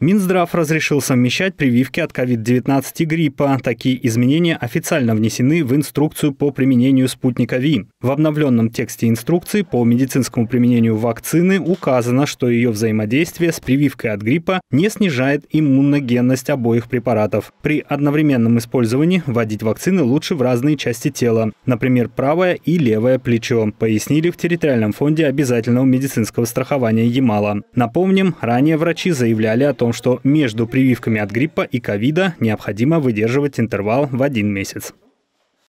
Минздрав разрешил совмещать прививки от COVID-19 и гриппа. Такие изменения официально внесены в инструкцию по применению спутника ВИ. В обновленном тексте инструкции по медицинскому применению вакцины указано, что ее взаимодействие с прививкой от гриппа не снижает иммуногенность обоих препаратов. При одновременном использовании вводить вакцины лучше в разные части тела, например, правое и левое плечо, пояснили в территориальном фонде обязательного медицинского страхования Ямала. Напомним, ранее врачи заявляли о том, что между прививками от гриппа и ковида необходимо выдерживать интервал в один месяц.